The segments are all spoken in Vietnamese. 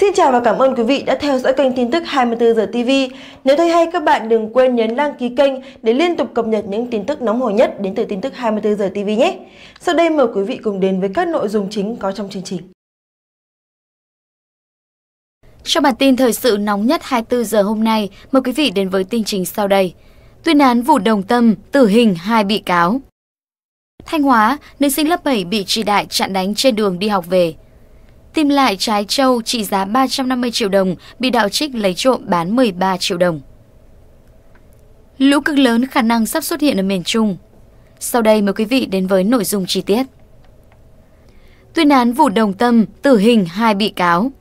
Xin chào và cảm ơn quý vị đã theo dõi kênh tin tức 24 giờ TV. Nếu thấy hay các bạn đừng quên nhấn đăng ký kênh để liên tục cập nhật những tin tức nóng hổi nhất đến từ tin tức 24 giờ TV nhé. Sau đây mời quý vị cùng đến với các nội dung chính có trong chương trình. Trong bản tin thời sự nóng nhất 24 giờ hôm nay, mời quý vị đến với tin trình sau đây. Tuyên án vụ đồng tâm, tử hình hai bị cáo. Thanh Hóa, nữ sinh lớp 7 bị trì đại chặn đánh trên đường đi học về. Tìm lại trái trâu trị giá 350 triệu đồng bị đạo trích lấy trộm bán 13 triệu đồng. Lũ cực lớn khả năng sắp xuất hiện ở miền Trung. Sau đây mời quý vị đến với nội dung chi tiết. Tuyên án vụ đồng tâm, tử hình hai bị cáo.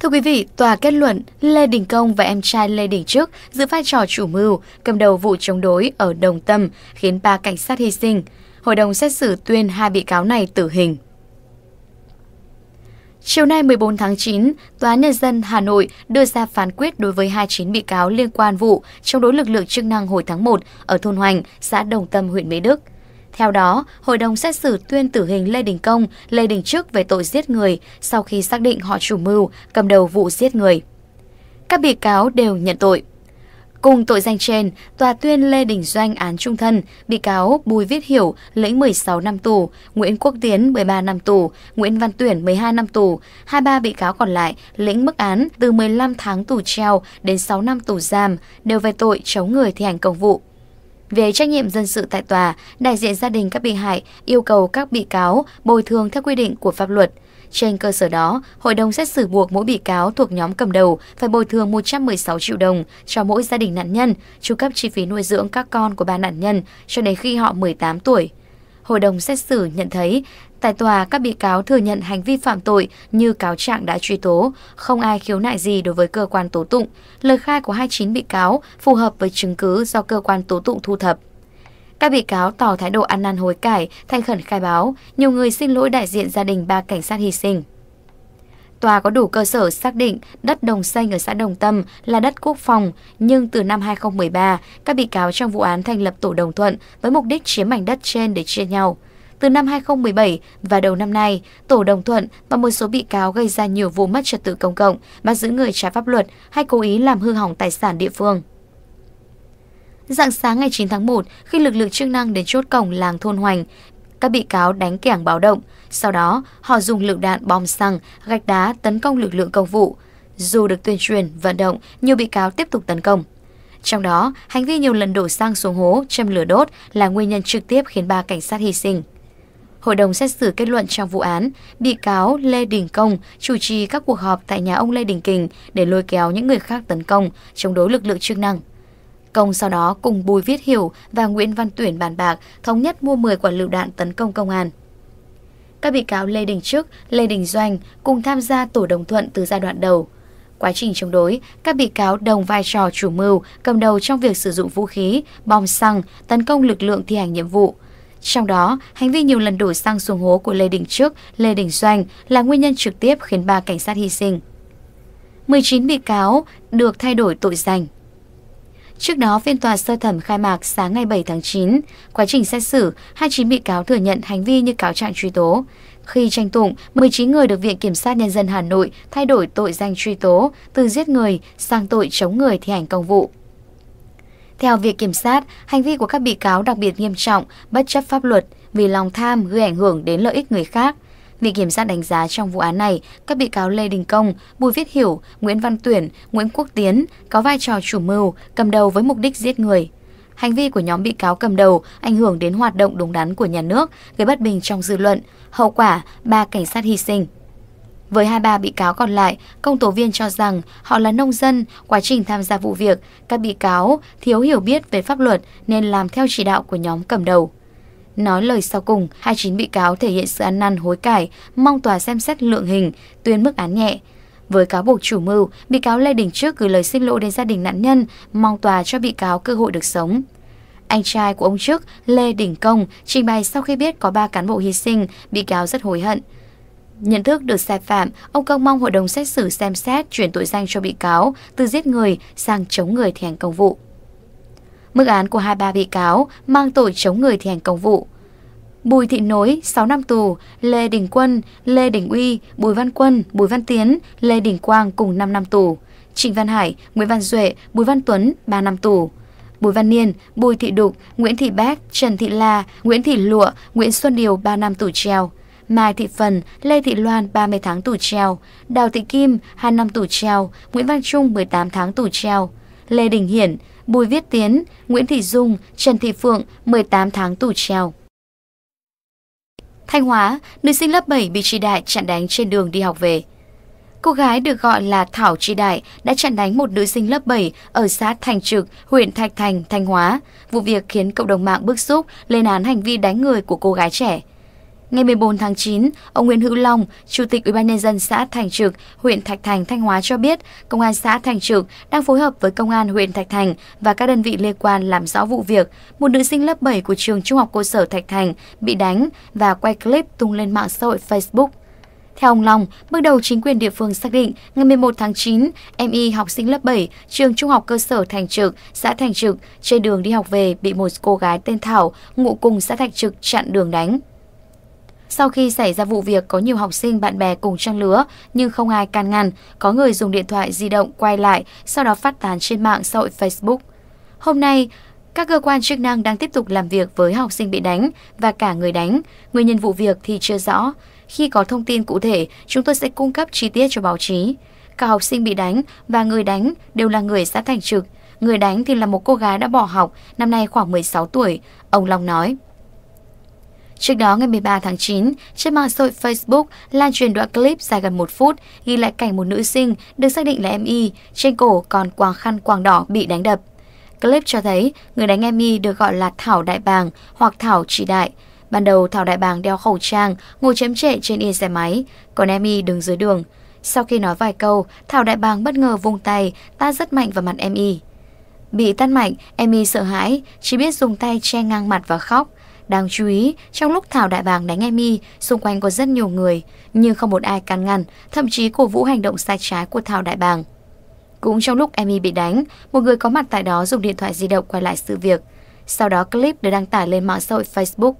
Thưa quý vị, tòa kết luận Lê Đình Công và em trai Lê Đình Trước giữ vai trò chủ mưu, cầm đầu vụ chống đối ở Đồng Tâm khiến ba cảnh sát hy sinh. Hội đồng xét xử tuyên hai bị cáo này tử hình. Chiều nay 14 tháng 9, Tòa Nhân dân Hà Nội đưa ra phán quyết đối với 29 bị cáo liên quan vụ chống đối lực lượng chức năng hồi tháng 1 ở thôn Hoành, xã Đồng Tâm, huyện Mỹ Đức. Theo đó, hội đồng xét xử tuyên tử hình Lê Đình Công, Lê Đình Trức về tội giết người sau khi xác định họ chủ mưu, cầm đầu vụ giết người. Các bị cáo đều nhận tội. Cùng tội danh trên, tòa tuyên Lê Đình Doanh án trung thân, bị cáo Bùi Viết Hiểu lĩnh 16 năm tù, Nguyễn Quốc Tiến 13 năm tù, Nguyễn Văn Tuyển 12 năm tù, 23 bị cáo còn lại lĩnh mức án từ 15 tháng tù treo đến 6 năm tù giam, đều về tội chống người thi hành công vụ. Về trách nhiệm dân sự tại tòa, đại diện gia đình các bị hại yêu cầu các bị cáo bồi thường theo quy định của pháp luật. Trên cơ sở đó, hội đồng xét xử buộc mỗi bị cáo thuộc nhóm cầm đầu phải bồi thường 116 triệu đồng cho mỗi gia đình nạn nhân, chu cấp chi phí nuôi dưỡng các con của ba nạn nhân cho đến khi họ 18 tuổi. Hội đồng xét xử nhận thấy Tại tòa, các bị cáo thừa nhận hành vi phạm tội như cáo trạng đã truy tố, không ai khiếu nại gì đối với cơ quan tố tụng. Lời khai của 29 bị cáo phù hợp với chứng cứ do cơ quan tố tụng thu thập. Các bị cáo tỏ thái độ ăn năn hối cải, thành khẩn khai báo, nhiều người xin lỗi đại diện gia đình ba cảnh sát hy sinh. Tòa có đủ cơ sở xác định đất Đồng Xanh ở xã Đồng Tâm là đất quốc phòng, nhưng từ năm 2013, các bị cáo trong vụ án thành lập tổ đồng thuận với mục đích chiếm mảnh đất trên để chia nhau từ năm 2017 và đầu năm nay, Tổ đồng thuận và một số bị cáo gây ra nhiều vụ mất trật tự công cộng, bắt giữ người trái pháp luật hay cố ý làm hư hỏng tài sản địa phương. Dạng sáng ngày 9 tháng 1, khi lực lượng chức năng đến chốt cổng làng thôn Hoành, các bị cáo đánh kẻng báo động. Sau đó, họ dùng lựu đạn bom xăng, gạch đá tấn công lực lượng công vụ. Dù được tuyên truyền, vận động, nhiều bị cáo tiếp tục tấn công. Trong đó, hành vi nhiều lần đổ xăng xuống hố, châm lửa đốt là nguyên nhân trực tiếp khiến ba cảnh sát hy sinh. Hội đồng xét xử kết luận trong vụ án, bị cáo Lê Đình Công chủ trì các cuộc họp tại nhà ông Lê Đình Kình để lôi kéo những người khác tấn công, chống đối lực lượng chức năng. Công sau đó cùng Bùi Viết Hiểu và Nguyễn Văn Tuyển bàn bạc thống nhất mua 10 quả lựu đạn tấn công công an. Các bị cáo Lê Đình Trức, Lê Đình Doanh cùng tham gia tổ đồng thuận từ giai đoạn đầu. Quá trình chống đối, các bị cáo đồng vai trò chủ mưu, cầm đầu trong việc sử dụng vũ khí, bom xăng, tấn công lực lượng thi hành nhiệm vụ – trong đó, hành vi nhiều lần đổ xăng xuống hố của Lê Đình Trước, Lê Đình Doanh là nguyên nhân trực tiếp khiến ba cảnh sát hy sinh. 19 bị cáo được thay đổi tội danh. Trước đó, phiên tòa sơ thẩm khai mạc sáng ngày 7 tháng 9. Quá trình xét xử, 29 bị cáo thừa nhận hành vi như cáo trạng truy tố. Khi tranh tụng, 19 người được Viện Kiểm sát Nhân dân Hà Nội thay đổi tội danh truy tố từ giết người sang tội chống người thi hành công vụ. Theo việc kiểm sát, hành vi của các bị cáo đặc biệt nghiêm trọng, bất chấp pháp luật, vì lòng tham gây ảnh hưởng đến lợi ích người khác. Viện Kiểm sát đánh giá trong vụ án này, các bị cáo Lê Đình Công, Bùi Viết Hiểu, Nguyễn Văn Tuyển, Nguyễn Quốc Tiến có vai trò chủ mưu, cầm đầu với mục đích giết người. Hành vi của nhóm bị cáo cầm đầu ảnh hưởng đến hoạt động đúng đắn của nhà nước, gây bất bình trong dư luận. Hậu quả, ba cảnh sát hy sinh. Với 23 bị cáo còn lại, công tố viên cho rằng họ là nông dân, quá trình tham gia vụ việc, các bị cáo thiếu hiểu biết về pháp luật nên làm theo chỉ đạo của nhóm cầm đầu. Nói lời sau cùng, 29 bị cáo thể hiện sự ăn năn hối cải, mong tòa xem xét lượng hình, tuyên mức án nhẹ. Với cáo buộc chủ mưu, bị cáo Lê Đình Trước gửi lời xin lỗi đến gia đình nạn nhân, mong tòa cho bị cáo cơ hội được sống. Anh trai của ông Trước, Lê Đình Công, trình bày sau khi biết có ba cán bộ hy sinh, bị cáo rất hối hận. Nhận thức được sai phạm, ông Công mong hội đồng xét xử xem xét chuyển tội danh cho bị cáo từ giết người sang chống người thi hành công vụ. Mức án của hai ba bị cáo mang tội chống người thi hành công vụ. Bùi Thị Nối 6 năm tù, Lê Đình Quân, Lê Đình Uy, Bùi Văn Quân, Bùi Văn Tiến, Lê Đình Quang cùng 5 năm tù. Trịnh Văn Hải, Nguyễn Văn Duệ, Bùi Văn Tuấn 3 năm tù. Bùi Văn Niên, Bùi Thị Đục, Nguyễn Thị Bác, Trần Thị La, Nguyễn Thị Lụa, Nguyễn Xuân Điều 3 năm tù treo. Mai Thị Phần, Lê Thị Loan 30 tháng tù treo, Đào Thị Kim 2 năm tù treo, Nguyễn Văn Trung 18 tháng tù treo, Lê Đình Hiển, Bùi Viết Tiến, Nguyễn Thị Dung, Trần Thị Phượng 18 tháng tù treo. Thanh Hóa, nữ sinh lớp 7 bị Tri Đại chặn đánh trên đường đi học về. Cô gái được gọi là Thảo Tri Đại đã chặn đánh một nữ sinh lớp 7 ở xã Thành Trực, huyện Thạch Thành, Thanh Hóa. Vụ việc khiến cộng đồng mạng bức xúc lên án hành vi đánh người của cô gái trẻ. Ngày 14 tháng 9, ông Nguyễn Hữu Long, Chủ tịch UBND xã Thành Trực, huyện Thạch Thành, Thanh Hóa cho biết, Công an xã Thành Trực đang phối hợp với Công an huyện Thạch Thành và các đơn vị liên quan làm rõ vụ việc một nữ sinh lớp 7 của trường Trung học cơ sở Thạch Thành bị đánh và quay clip tung lên mạng xã hội Facebook. Theo ông Long, bước đầu chính quyền địa phương xác định ngày 11 tháng 9, em y học sinh lớp 7, trường trung học cơ sở Thành Trực, xã Thành Trực, trên đường đi học về bị một cô gái tên Thảo, ngụ cùng xã Thành Trực chặn đường đánh. Sau khi xảy ra vụ việc có nhiều học sinh bạn bè cùng trang lứa nhưng không ai can ngăn, có người dùng điện thoại di động quay lại, sau đó phát tán trên mạng xã hội Facebook. Hôm nay, các cơ quan chức năng đang tiếp tục làm việc với học sinh bị đánh và cả người đánh. Nguyên nhân vụ việc thì chưa rõ. Khi có thông tin cụ thể, chúng tôi sẽ cung cấp chi tiết cho báo chí. Cả học sinh bị đánh và người đánh đều là người xã Thành Trực. Người đánh thì là một cô gái đã bỏ học, năm nay khoảng 16 tuổi, ông Long nói. Trước đó ngày 13 tháng 9, trên mạng xã hội Facebook lan truyền đoạn clip dài gần một phút ghi lại cảnh một nữ sinh được xác định là em Y, trên cổ còn quàng khăn quàng đỏ bị đánh đập. Clip cho thấy người đánh em Y được gọi là Thảo Đại Bàng hoặc Thảo Chỉ Đại. Ban đầu Thảo Đại Bàng đeo khẩu trang, ngồi chém trệ trên yên xe máy, còn em Y đứng dưới đường. Sau khi nói vài câu, Thảo Đại Bàng bất ngờ vung tay, ta rất mạnh vào mặt em Y. Bị tát mạnh, em Y sợ hãi, chỉ biết dùng tay che ngang mặt và khóc. Đáng chú ý, trong lúc Thảo Đại Bàng đánh Emy, xung quanh có rất nhiều người, nhưng không một ai can ngăn, thậm chí cổ vũ hành động sai trái của Thảo Đại Bàng. Cũng trong lúc Emmy bị đánh, một người có mặt tại đó dùng điện thoại di động quay lại sự việc. Sau đó clip được đăng tải lên mạng xã hội Facebook.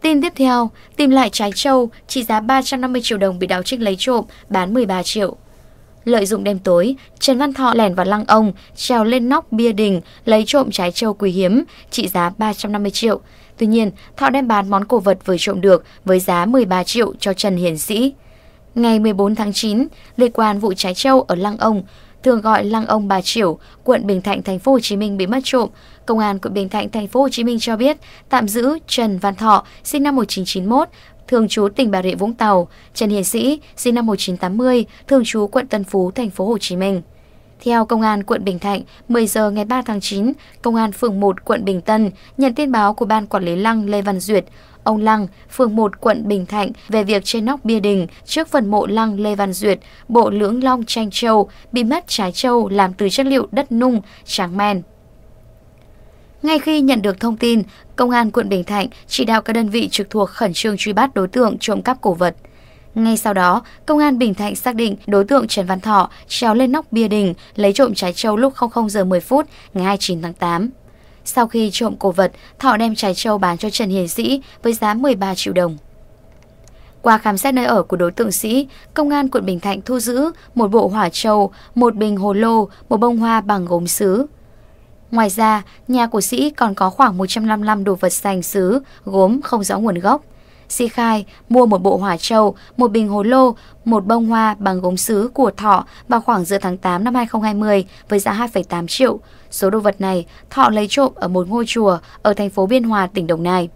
Tin tiếp theo, tìm lại trái trâu trị giá 350 triệu đồng bị đào trích lấy trộm, bán 13 triệu. Lợi dụng đêm tối, Trần Văn Thọ lẻn vào lăng ông, trèo lên nóc bia đình, lấy trộm trái trâu quý hiếm, trị giá 350 triệu. Tuy nhiên, Thọ đem bán món cổ vật vừa trộm được với giá 13 triệu cho Trần Hiền Sĩ. Ngày 14 tháng 9, liên quan vụ trái trâu ở Lăng Ông, thường gọi Lăng Ông Bà Triểu, quận Bình Thạnh, thành phố Hồ Chí Minh bị mất trộm. Công an quận Bình Thạnh, thành phố Hồ Chí Minh cho biết tạm giữ Trần Văn Thọ, sinh năm 1991 thường trú tỉnh Bà Rịa Vũng Tàu, Trần Hiền Sĩ, sinh năm 1980, thường trú quận Tân Phú, thành phố Hồ Chí Minh. Theo Công an quận Bình Thạnh, 10 giờ ngày 3 tháng 9, Công an phường 1 quận Bình Tân nhận tin báo của Ban Quản lý Lăng Lê Văn Duyệt, ông Lăng, phường 1 quận Bình Thạnh về việc trên nóc bia đình trước phần mộ Lăng Lê Văn Duyệt, bộ lưỡng long tranh châu, bị mất trái châu làm từ chất liệu đất nung, tráng men. Ngay khi nhận được thông tin, Công an quận Bình Thạnh chỉ đạo các đơn vị trực thuộc khẩn trương truy bắt đối tượng trộm cắp cổ vật. Ngay sau đó, công an Bình Thạnh xác định đối tượng Trần Văn Thọ trèo lên nóc bia đình lấy trộm trái trâu lúc 00 giờ 10 phút ngày 29 tháng 8. Sau khi trộm cổ vật, Thọ đem trái trâu bán cho Trần Hiền Sĩ với giá 13 triệu đồng. Qua khám xét nơi ở của đối tượng Sĩ, công an quận Bình Thạnh thu giữ một bộ hỏa trâu, một bình hồ lô, một bông hoa bằng gốm sứ, Ngoài ra, nhà của Sĩ còn có khoảng 155 đồ vật sành sứ, gốm không rõ nguồn gốc. Sĩ khai mua một bộ hỏa trâu, một bình hồ lô, một bông hoa bằng gốm sứ của Thọ vào khoảng giữa tháng 8 năm 2020 với giá 2,8 triệu. Số đồ vật này Thọ lấy trộm ở một ngôi chùa ở thành phố Biên Hòa, tỉnh Đồng Nai.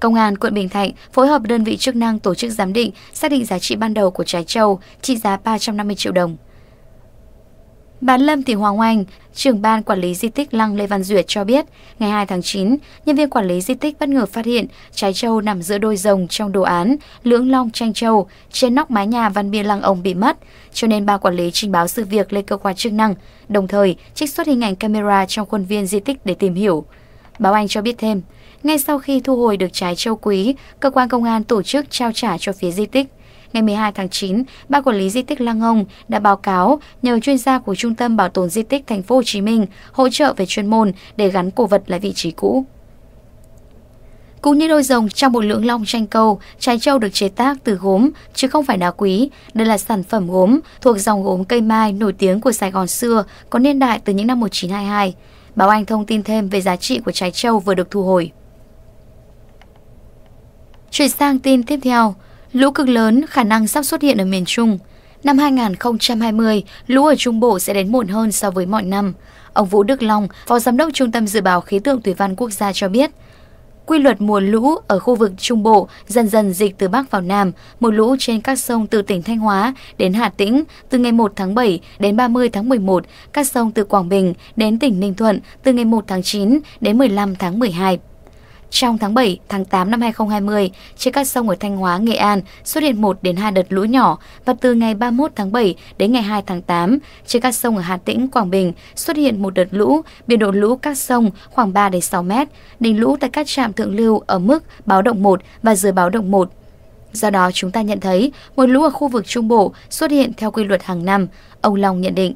Công an quận Bình Thạnh phối hợp đơn vị chức năng tổ chức giám định xác định giá trị ban đầu của trái trâu trị giá 350 triệu đồng. Bà Lâm Thị Hoàng Oanh, trưởng ban quản lý di tích Lăng Lê Văn Duyệt cho biết, ngày 2 tháng 9, nhân viên quản lý di tích bất ngờ phát hiện trái trâu nằm giữa đôi rồng trong đồ án Lưỡng Long Tranh Châu trên nóc mái nhà văn bia lăng ông bị mất, cho nên bà quản lý trình báo sự việc lên cơ quan chức năng, đồng thời trích xuất hình ảnh camera trong khuôn viên di tích để tìm hiểu. Báo Anh cho biết thêm, ngay sau khi thu hồi được trái châu quý, cơ quan công an tổ chức trao trả cho phía di tích. Ngày 12 tháng 9, Ban Quản lý Di tích Lăng Ông đã báo cáo nhờ chuyên gia của Trung tâm Bảo tồn Di tích Thành phố Hồ Chí Minh hỗ trợ về chuyên môn để gắn cổ vật lại vị trí cũ. Cũng như đôi rồng trong một lượng long tranh câu, trái châu được chế tác từ gốm, chứ không phải đá quý. Đây là sản phẩm gốm thuộc dòng gốm cây mai nổi tiếng của Sài Gòn xưa, có niên đại từ những năm 1922. Báo Anh thông tin thêm về giá trị của trái châu vừa được thu hồi. Chuyển sang tin tiếp theo. Lũ cực lớn khả năng sắp xuất hiện ở miền Trung. Năm 2020, lũ ở Trung Bộ sẽ đến muộn hơn so với mọi năm. Ông Vũ Đức Long, Phó Giám đốc Trung tâm Dự báo Khí tượng Thủy văn Quốc gia cho biết, quy luật mùa lũ ở khu vực Trung Bộ dần dần dịch từ Bắc vào Nam, mùa lũ trên các sông từ tỉnh Thanh Hóa đến Hà Tĩnh từ ngày 1 tháng 7 đến 30 tháng 11, các sông từ Quảng Bình đến tỉnh Ninh Thuận từ ngày 1 tháng 9 đến 15 tháng 12. Trong tháng 7, tháng 8 năm 2020, trên các sông ở Thanh Hóa, Nghệ An xuất hiện 1 đến 2 đợt lũ nhỏ và từ ngày 31 tháng 7 đến ngày 2 tháng 8, trên các sông ở Hà Tĩnh, Quảng Bình xuất hiện một đợt lũ, biên độ lũ các sông khoảng 3 đến 6 mét, đỉnh lũ tại các trạm thượng lưu ở mức báo động 1 và dưới báo động 1. Do đó chúng ta nhận thấy nguồn lũ ở khu vực Trung Bộ xuất hiện theo quy luật hàng năm, ông Long nhận định.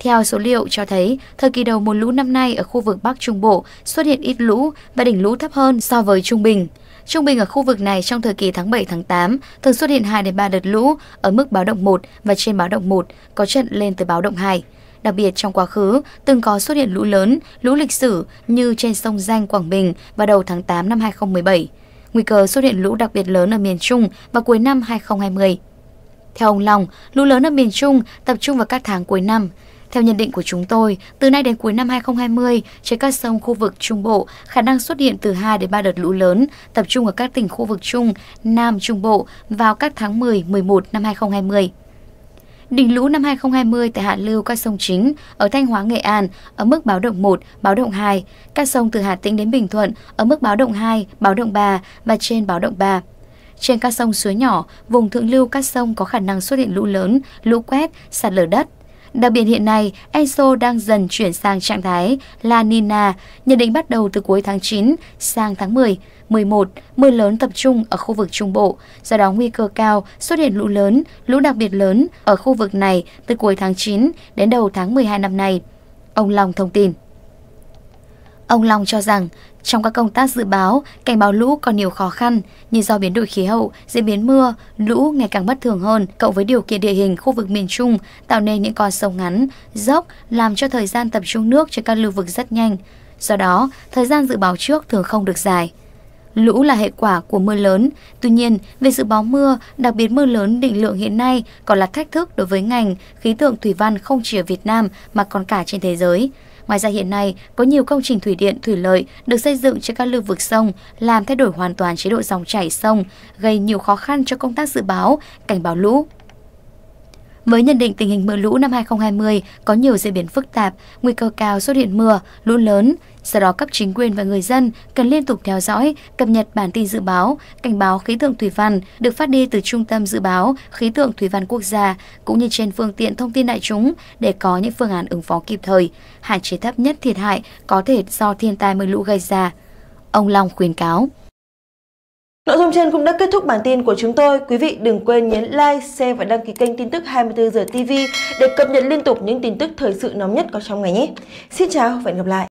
Theo số liệu cho thấy, thời kỳ đầu mùa lũ năm nay ở khu vực Bắc Trung Bộ xuất hiện ít lũ và đỉnh lũ thấp hơn so với trung bình. Trung bình ở khu vực này trong thời kỳ tháng 7 tháng 8 thường xuất hiện 2 đến 3 đợt lũ ở mức báo động 1 và trên báo động 1, có trận lên tới báo động 2. Đặc biệt trong quá khứ, từng có xuất hiện lũ lớn, lũ lịch sử như trên sông Danh Quảng Bình vào đầu tháng 8 năm 2017. Nguy cơ xuất hiện lũ đặc biệt lớn ở miền Trung vào cuối năm 2020. Theo ông Long, lũ lớn ở miền Trung tập trung vào các tháng cuối năm. Theo nhận định của chúng tôi, từ nay đến cuối năm 2020, trên các sông khu vực Trung Bộ khả năng xuất hiện từ 2 đến 3 đợt lũ lớn, tập trung ở các tỉnh khu vực Trung, Nam Trung Bộ vào các tháng 10, 11 năm 2020. Đỉnh lũ năm 2020 tại hạ lưu các sông chính ở Thanh Hóa, Nghệ An ở mức báo động 1, báo động 2, các sông từ Hà Tĩnh đến Bình Thuận ở mức báo động 2, báo động 3 và trên báo động 3. Trên các sông suối nhỏ, vùng thượng lưu các sông có khả năng xuất hiện lũ lớn, lũ quét, sạt lở đất, Đặc biệt hiện nay, ENSO đang dần chuyển sang trạng thái La Nina, nhận định bắt đầu từ cuối tháng 9 sang tháng 10, 11, mưa lớn tập trung ở khu vực Trung Bộ, do đó nguy cơ cao xuất hiện lũ lớn, lũ đặc biệt lớn ở khu vực này từ cuối tháng 9 đến đầu tháng 12 năm nay. Ông Long thông tin. Ông Long cho rằng, trong các công tác dự báo, cảnh báo lũ còn nhiều khó khăn, như do biến đổi khí hậu, diễn biến mưa, lũ ngày càng bất thường hơn, cộng với điều kiện địa hình khu vực miền Trung tạo nên những con sông ngắn, dốc làm cho thời gian tập trung nước trên các lưu vực rất nhanh. Do đó, thời gian dự báo trước thường không được dài. Lũ là hệ quả của mưa lớn, tuy nhiên, về dự báo mưa, đặc biệt mưa lớn định lượng hiện nay còn là thách thức đối với ngành khí tượng thủy văn không chỉ ở Việt Nam mà còn cả trên thế giới. Ngoài ra hiện nay, có nhiều công trình thủy điện, thủy lợi được xây dựng trên các lưu vực sông, làm thay đổi hoàn toàn chế độ dòng chảy sông, gây nhiều khó khăn cho công tác dự báo, cảnh báo lũ, với nhận định tình hình mưa lũ năm 2020 có nhiều diễn biến phức tạp, nguy cơ cao xuất hiện mưa, lũ lớn, do đó cấp chính quyền và người dân cần liên tục theo dõi, cập nhật bản tin dự báo, cảnh báo khí tượng thủy văn được phát đi từ Trung tâm Dự báo Khí tượng Thủy văn Quốc gia cũng như trên phương tiện thông tin đại chúng để có những phương án ứng phó kịp thời, hạn chế thấp nhất thiệt hại có thể do thiên tai mưa lũ gây ra. Ông Long khuyến cáo. Nội dung trên cũng đã kết thúc bản tin của chúng tôi. Quý vị đừng quên nhấn like, share và đăng ký kênh tin tức 24 giờ TV để cập nhật liên tục những tin tức thời sự nóng nhất có trong ngày nhé. Xin chào và hẹn gặp lại.